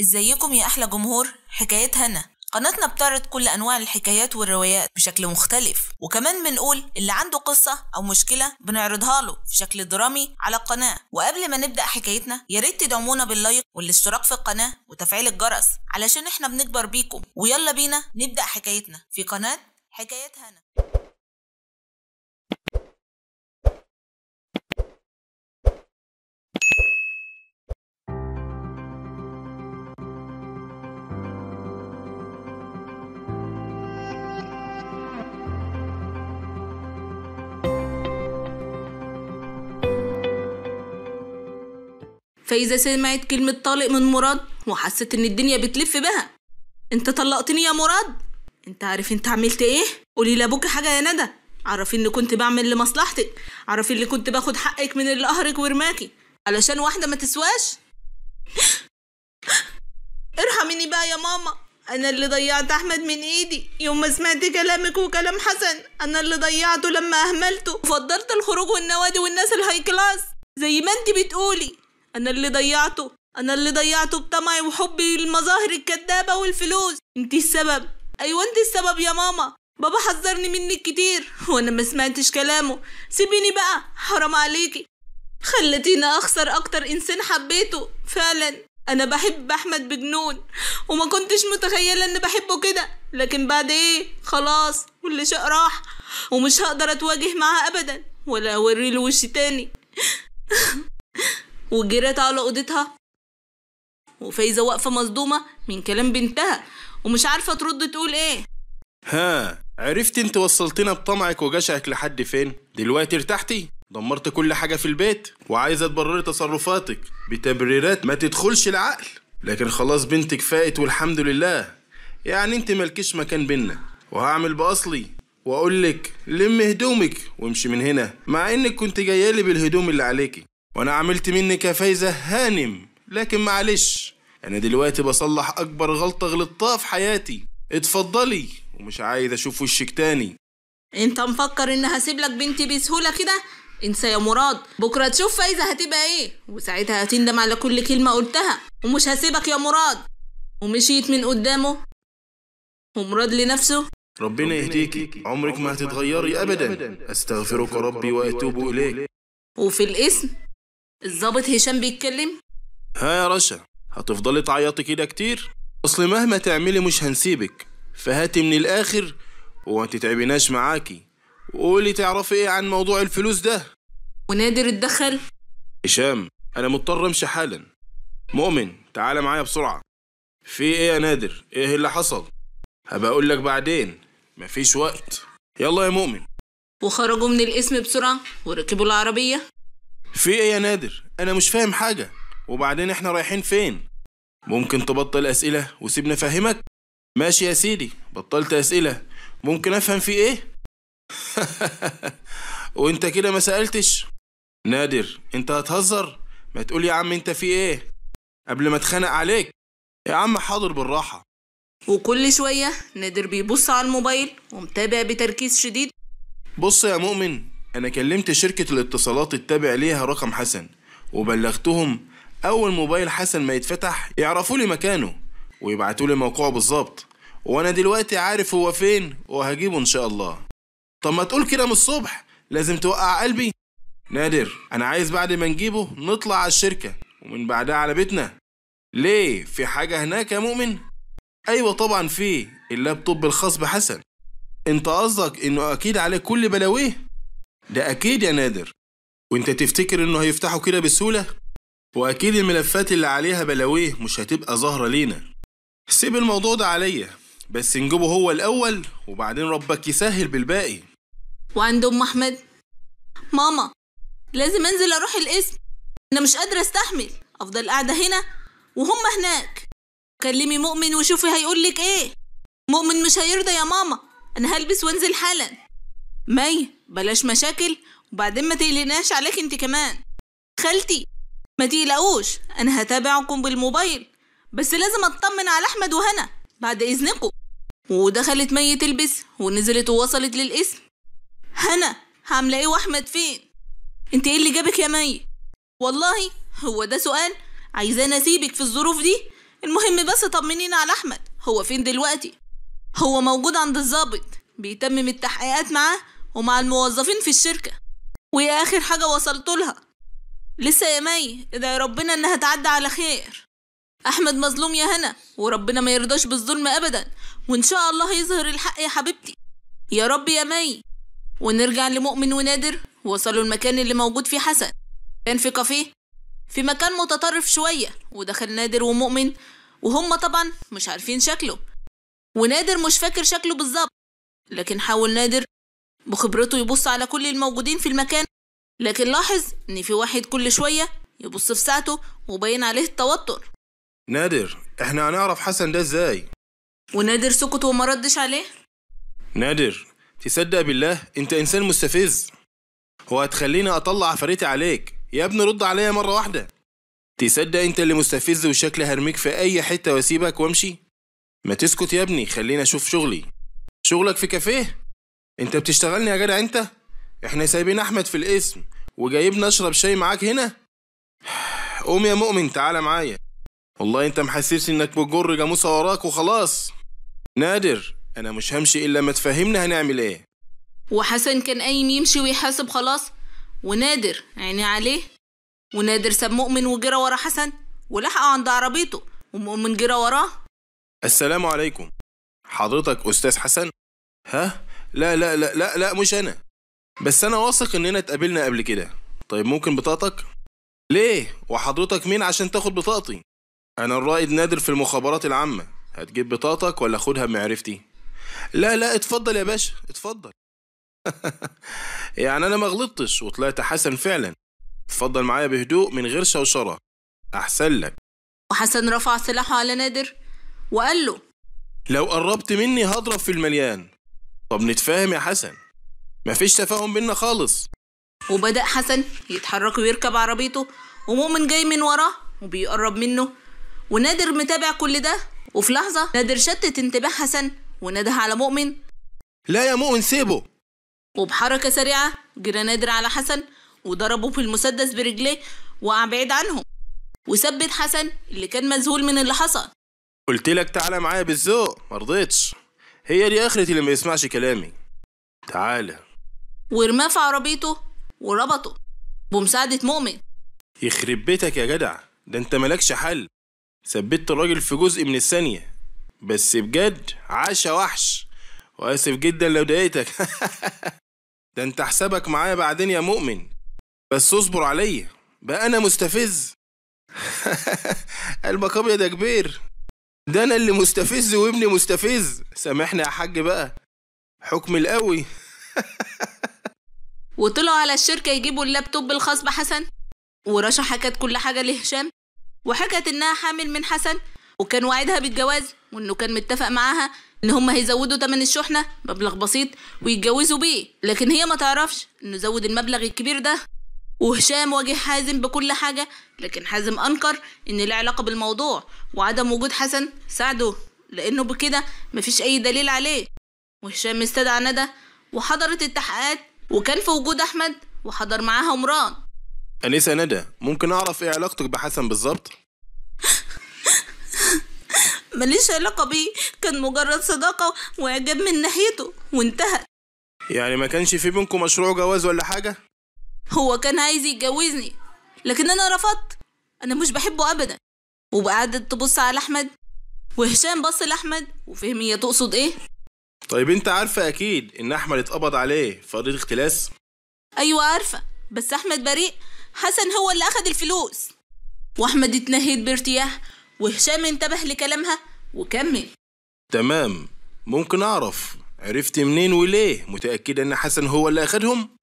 ازيكم يا احلى جمهور حكاية هنا قناتنا بتعرض كل انواع الحكايات والروايات بشكل مختلف وكمان بنقول اللي عنده قصه او مشكله بنعرضها له في شكل درامي على القناه وقبل ما نبدا حكايتنا يا ريت تدعمونا باللايك والاشتراك في القناه وتفعيل الجرس علشان احنا بنكبر بيكم ويلا بينا نبدا حكايتنا في قناه حكايات هنا فإذا سمعت كلمة طالق من مراد وحست إن الدنيا بتلف بها أنت طلقتني يا مراد أنت عارف أنت عملت إيه؟ قولي لأبوك حاجة يا ندى عرفي إن كنت بعمل لمصلحتك عرفي إن كنت باخد حقك من اللي قهرك ورماكي علشان واحدة ما تسواش ارحميني بقى يا ماما أنا اللي ضيعت أحمد من إيدي يوم ما سمعت كلامك وكلام حسن أنا اللي ضيعته لما أهملته وفضلت الخروج والنوادي والناس الهاي كلاس زي ما أنت بتقولي أنا اللي ضيعته أنا اللي ضيعته بطمعي وحبي للمظاهر الكدابة والفلوس أنت السبب أيوة أنت السبب يا ماما بابا حذرني منك كتير وأنا ما سمعتش كلامه سيبيني بقى حرام عليكي خلتيني أخسر أكتر إنسان حبيته فعلا أنا بحب أحمد بجنون وما كنتش متخيلة إن بحبه كده لكن بعد إيه خلاص كل شيء راح ومش هقدر أتواجه معاه أبدا ولا أوريله وشي تاني وجرت على أوضتها وفايزة واقفة مصدومة من كلام بنتها ومش عارفة ترد تقول ايه ها عرفت انت وصلتنا بطمعك وجشعك لحد فين دلوقتي ارتحتي دمرت كل حاجة في البيت وعايزة تبرري تصرفاتك بتبريرات ما تدخلش العقل لكن خلاص بنتك فاقت والحمد لله يعني انت مالكيش مكان بينا وهعمل بأصلي واقول لك لم هدومك وامشي من هنا مع انك كنت جايه لي بالهدوم اللي عليكي وانا عملت منك فايزة هانم لكن معلش انا دلوقتي بصلح اكبر غلطة غلطتها في حياتي اتفضلي ومش عايز اشوف وشك تاني انت مفكر ان هسيب لك بنتي بسهولة كده انسى يا مراد بكرة تشوف فايزة هتبقى ايه وساعتها هتندم على كل كلمة قلتها ومش هسيبك يا مراد ومشيت من قدامه ومراد لنفسه ربنا يهديكي عمرك ما هتتغيري ابدا استغفرك ربي واتوب اليك وفي الاسم الظابط هشام بيتكلم ها يا رشا هتفضلي تعيطي كده كتير اصل مهما تعملي مش هنسيبك فهاتي من الاخر وما تتعبناش معاكي وقولي تعرفي ايه عن موضوع الفلوس ده ونادر اتدخل هشام انا مضطر امشي حالا مؤمن تعالى معايا بسرعه في ايه يا نادر ايه اللي حصل هبقى اقول لك بعدين مفيش وقت يلا يا مؤمن وخرجوا من القسم بسرعه وركبوا العربيه في ايه يا نادر انا مش فاهم حاجه وبعدين احنا رايحين فين ممكن تبطل اسئله وسيبني افهمك ماشي يا سيدي بطلت اسئله ممكن افهم في ايه وانت كده ما سالتش نادر انت هتهزر ما تقول يا عم انت في ايه قبل ما اتخانق عليك يا عم حاضر بالراحه وكل شويه نادر بيبص على الموبايل ومتابع بتركيز شديد بص يا مؤمن أنا كلمت شركة الاتصالات التابع ليها رقم حسن وبلغتهم أول موبايل حسن ما يتفتح يعرفوا لي مكانه ويبعتوا لي موقعه بالظبط وأنا دلوقتي عارف هو فين وهجيبه إن شاء الله طب ما تقول كده من الصبح لازم توقع قلبي نادر أنا عايز بعد ما نجيبه نطلع على الشركة ومن بعدها على بيتنا ليه في حاجة هناك يا مؤمن؟ أيوة طبعا في اللابتوب الخاص بحسن انت قصدك انه اكيد عليه كل بلاويه ده أكيد يا نادر وأنت تفتكر إنه هيفتحوا كده بسهولة؟ وأكيد الملفات اللي عليها بلاويه مش هتبقى ظاهرة لينا سيب الموضوع ده عليا بس نجيبه هو الأول وبعدين ربك يسهل بالباقي وعند أم أحمد ماما لازم أنزل أروح القسم أنا مش قادرة أستحمل أفضل قاعدة هنا وهم هناك كلمي مؤمن وشوفي هيقولك إيه مؤمن مش هيرضى يا ماما أنا هلبس وأنزل حالا مي بلاش مشاكل وبعدين ما تقلقناش عليك انت كمان خالتي ما تقلقوش انا هتابعكم بالموبايل بس لازم اطمن على احمد وهنا بعد اذنكم ودخلت مي تلبس ونزلت ووصلت للاسم هنا عامله ايه واحمد فين انت ايه اللي جابك يا مي والله هو ده سؤال عايزاني اسيبك في الظروف دي المهم بس طمنينا على احمد هو فين دلوقتي هو موجود عند الظابط بيتمم التحقيقات معاه ومع الموظفين في الشركة ويا آخر حاجة وصلت لها لسه يا مي ادعي ربنا انها تعدي على خير احمد مظلوم يا هنا وربنا ما يرضاش بالظلم ابدا وان شاء الله يظهر الحق يا حبيبتي يا رب يا مي ونرجع لمؤمن ونادر وصلوا المكان اللي موجود فيه حسن كان في كافيه في مكان متطرف شوية ودخل نادر ومؤمن وهم طبعا مش عارفين شكله ونادر مش فاكر شكله بالظبط لكن حاول نادر بخبرته يبص على كل الموجودين في المكان لكن لاحظ إن في واحد كل شوية يبص في ساعته وباين عليه التوتر نادر احنا هنعرف حسن ده ازاي ونادر سكت وما ردش عليه نادر تصدق بالله انت انسان مستفز هو هتخليني اطلع عفريتي عليك يا ابني رد عليا مره واحده تصدق انت اللي مستفز وشكلي هرميك في اي حته واسيبك وامشي ما تسكت يا ابني خليني اشوف شغلي شغلك في كافيه انت بتشتغلني يا جدع انت احنا سايبين احمد في القسم وجايبنا اشرب شاي معاك هنا قوم يا مؤمن تعالى معايا والله انت محسسني انك بتجر جاموسه وراك وخلاص نادر انا مش همشي الا ما تفهمني هنعمل ايه وحسن كان قايم يمشي ويحاسب خلاص ونادر عيني عليه ونادر ساب مؤمن وجرى ورا حسن ولحقه عند عربيته ومؤمن جرى وراه السلام عليكم حضرتك استاذ حسن ها لا لا لا لا لا مش انا بس انا واثق اننا اتقابلنا قبل كده طيب ممكن بطاقتك ليه وحضرتك مين عشان تاخد بطاقتي انا الرائد نادر في المخابرات العامه هتجيب بطاقتك ولا خدها بمعرفتي لا لا اتفضل يا باشا اتفضل يعني انا ما غلطتش وطلعت حسن فعلا اتفضل معايا بهدوء من غير شوشره احسن لك وحسن رفع سلاحه على نادر وقال له لو قربت مني هضرب في المليان طب نتفاهم يا حسن مفيش تفاهم بينا خالص وبدأ حسن يتحرك ويركب عربيته ومؤمن جاي من وراه وبيقرب منه ونادر متابع كل ده وفي لحظة نادر شتت انتباه حسن ونده على مؤمن لا يا مؤمن سيبه وبحركة سريعة جرى نادر على حسن وضربه في المسدس برجليه وقع بعيد عنهم وثبت حسن اللي كان مذهول من اللي حصل قلت لك تعالى معايا بالذوق مرضتش هي دي اخرتي اللي ما يسمعش كلامي تعالى ورماه في عربيته وربطه بمساعدة مؤمن يخرب بيتك يا جدع ده انت مالكش حل ثبت الراجل في جزء من الثانية بس بجد عاش وحش واسف جدا لو ضايقتك ده انت حسابك معايا بعدين يا مؤمن بس اصبر عليا بقى انا مستفز قلبك ابيض يا كبير ده انا اللي مستفز وابني مستفز سامحني يا حاج بقى حكم القوي وطلعوا على الشركة يجيبوا اللابتوب الخاص بحسن ورشا حكت كل حاجة لهشام وحكت إنها حامل من حسن وكان وعدها بالجواز وإنه كان متفق معاها إن هما هيزودوا تمن الشحنة مبلغ بسيط ويتجوزوا بيه لكن هي ما تعرفش إنه زود المبلغ الكبير ده وهشام واجه حازم بكل حاجة لكن حازم أنكر إن له علاقة بالموضوع وعدم وجود حسن ساعده لأنه بكده مفيش أي دليل عليه وهشام استدعى ندى وحضرت التحقيقات وكان في وجود أحمد وحضر معاها مران أنسة ندى ممكن أعرف إيه علاقتك بحسن بالظبط؟ ماليش علاقة بيه كان مجرد صداقة وإعجاب من ناحيته وانتهى يعني ما كانش في بينكم مشروع جواز ولا حاجة؟ هو كان عايز يتجوزني لكن أنا رفضت أنا مش بحبه أبدا وقعدت تبص على أحمد وهشام بص لأحمد وفهم هي تقصد إيه طيب أنت عارفة أكيد إن أحمد اتقبض عليه في قضية اختلاس أيوة عارفة بس أحمد بريء حسن هو اللي أخد الفلوس وأحمد اتنهد بارتياح وهشام انتبه لكلامها وكمل تمام ممكن أعرف عرفت منين وليه متأكدة إن حسن هو اللي أخدهم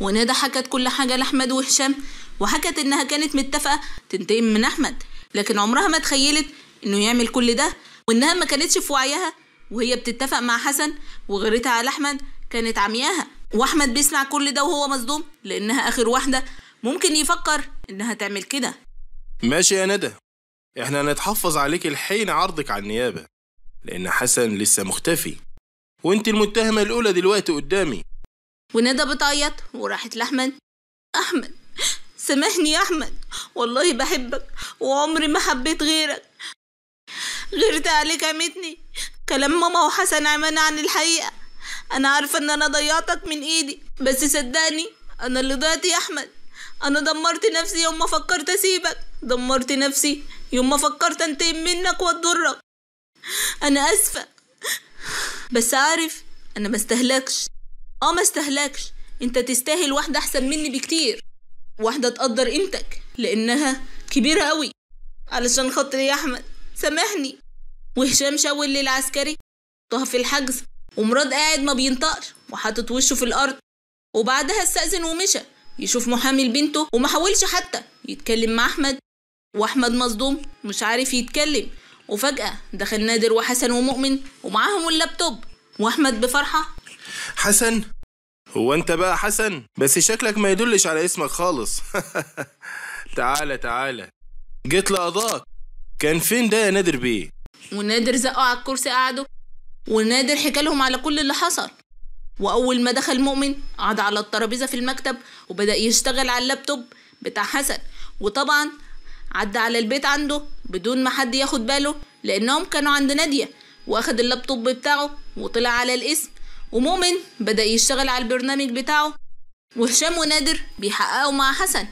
وندى حكت كل حاجة لأحمد وهشام وحكت إنها كانت متفقة تنتقم من أحمد لكن عمرها ما تخيلت إنه يعمل كل ده وإنها ما كانتش في وعيها وهي بتتفق مع حسن وغيرتها على أحمد كانت عمياها وأحمد بيسمع كل ده وهو مصدوم لأنها آخر واحدة ممكن يفكر إنها تعمل كده ماشي يا ندى إحنا هنتحفظ عليك الحين عرضك على النيابة لأن حسن لسه مختفي وانت المتهمة الأولى دلوقتي قدامي وندى بتعيط وراحت لأحمد أحمد سامحني يا أحمد والله بحبك وعمري ما حبيت غيرك غيرت عليك عمتني كلام ماما وحسن عمان عن الحقيقة أنا عارفة إن أنا ضيعتك من إيدي بس صدقني أنا اللي ضيعت يا أحمد أنا دمرت نفسي يوم ما فكرت أسيبك دمرت نفسي يوم ما فكرت أنتقم منك وأضرك أنا أسفة بس عارف أنا مستهلكش اه ما استهلكش انت تستاهل واحدة احسن مني بكتير واحدة تقدر قيمتك لانها كبيرة قوي علشان خاطري يا احمد سامحني وهشام شاول للعسكري طه في الحجز ومراد قاعد ما بينطقش وحاطط وشه في الارض وبعدها استأذن ومشى يشوف محامي لبنته وما حاولش حتى يتكلم مع احمد واحمد مصدوم مش عارف يتكلم وفجأة دخل نادر وحسن ومؤمن ومعاهم اللابتوب واحمد بفرحة حسن هو انت بقى حسن بس شكلك ما يدلش على اسمك خالص تعالى تعالى جيت لقضاك كان فين ده يا نادر بيه ونادر زقوا على الكرسي قعدوا ونادر حكى لهم على كل اللي حصل واول ما دخل مؤمن قعد على الترابيزه في المكتب وبدا يشتغل على اللابتوب بتاع حسن وطبعا عدى على البيت عنده بدون ما حد ياخد باله لانهم كانوا عند ناديه واخد اللابتوب بتاعه وطلع على الاسم ومؤمن بدأ يشتغل على البرنامج بتاعه وهشام ونادر بيحققوا مع حسن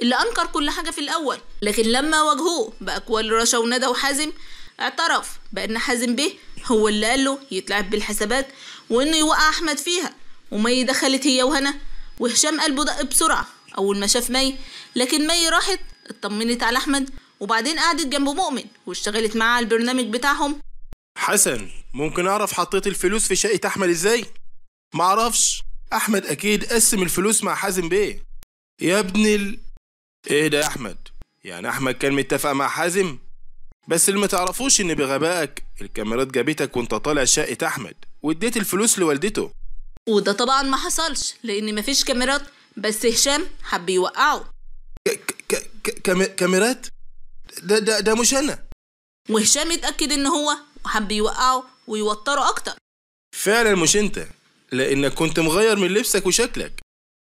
اللي أنكر كل حاجة في الأول لكن لما واجهوه بأقوال رشا وندى وحازم اعترف بأن حازم بيه هو اللي قال له يتلعب بالحسابات وإنه يوقع أحمد فيها ومي دخلت هي وهنا وهشام قلبه دق بسرعة أول ما شاف مي لكن مي راحت اطمنت على أحمد وبعدين قعدت جنب مؤمن واشتغلت معاه على البرنامج بتاعهم حسن ممكن اعرف حطيت الفلوس في شقة احمد ازاي؟ معرفش احمد اكيد قسم الفلوس مع حازم بيه يا ابن ال ايه ده يا احمد يعني احمد كان متفق مع حازم بس اللي متعرفوش ان بغبائك الكاميرات جابتك وانت طالع شقة احمد واديت الفلوس لوالدته وده طبعا ما حصلش لان مفيش كاميرات بس هشام حب يوقعه كاميرات ده ده ده مش انا وهشام اتاكد ان هو وحب يوقعوا ويوتروا أكتر فعلا مش أنت لأنك كنت مغير من لبسك وشكلك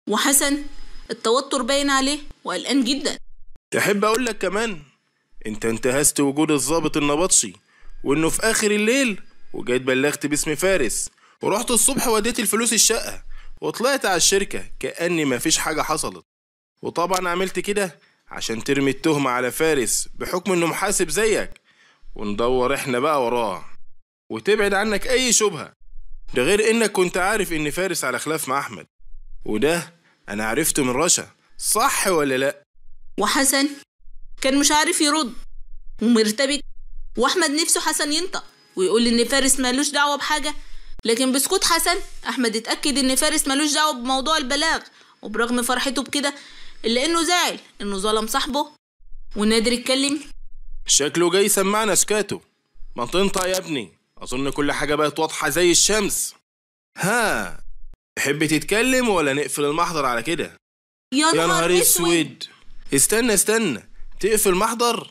وحسن التوتر باين عليه وقلقان جدا تحب أقول لك كمان أنت انتهزت وجود الضابط النبطشي وإنه في آخر الليل وجيت بلغت باسم فارس ورحت الصبح وديت الفلوس الشقة وطلعت على الشركة كأني مفيش حاجة حصلت وطبعا عملت كده عشان ترمي التهمة على فارس بحكم انه محاسب زيك وندور احنا بقى وراه وتبعد عنك اي شبهة ده غير انك كنت عارف ان فارس على خلاف مع احمد وده انا عرفته من رشا صح ولا لا وحسن كان مش عارف يرد ومرتبك واحمد نفسه حسن ينطق ويقول ان فارس ملوش دعوه بحاجه لكن بسكوت حسن احمد اتاكد ان فارس ملوش دعوه بموضوع البلاغ وبرغم فرحته بكده الا انه زعل انه ظلم صاحبه ونادر اتكلم شكله جاي يسمعنا شكاته ما تنطق يا ابني أظن كل حاجة بقت واضحة زي الشمس ها تحب تتكلم ولا نقفل المحضر على كده يا نهار اسود استنى استنى تقفل محضر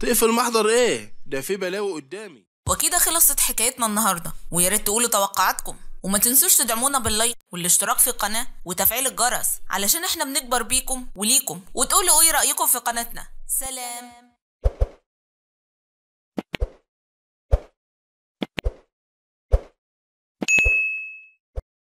تقفل محضر ايه ده في بلاوي قدامي وكده خلصت حكايتنا النهارده ويا ريت تقولوا توقعاتكم وما تنسوش تدعمونا باللايك والاشتراك في القناه وتفعيل الجرس علشان احنا بنكبر بيكم وليكم وتقولوا ايه رايكم في قناتنا سلام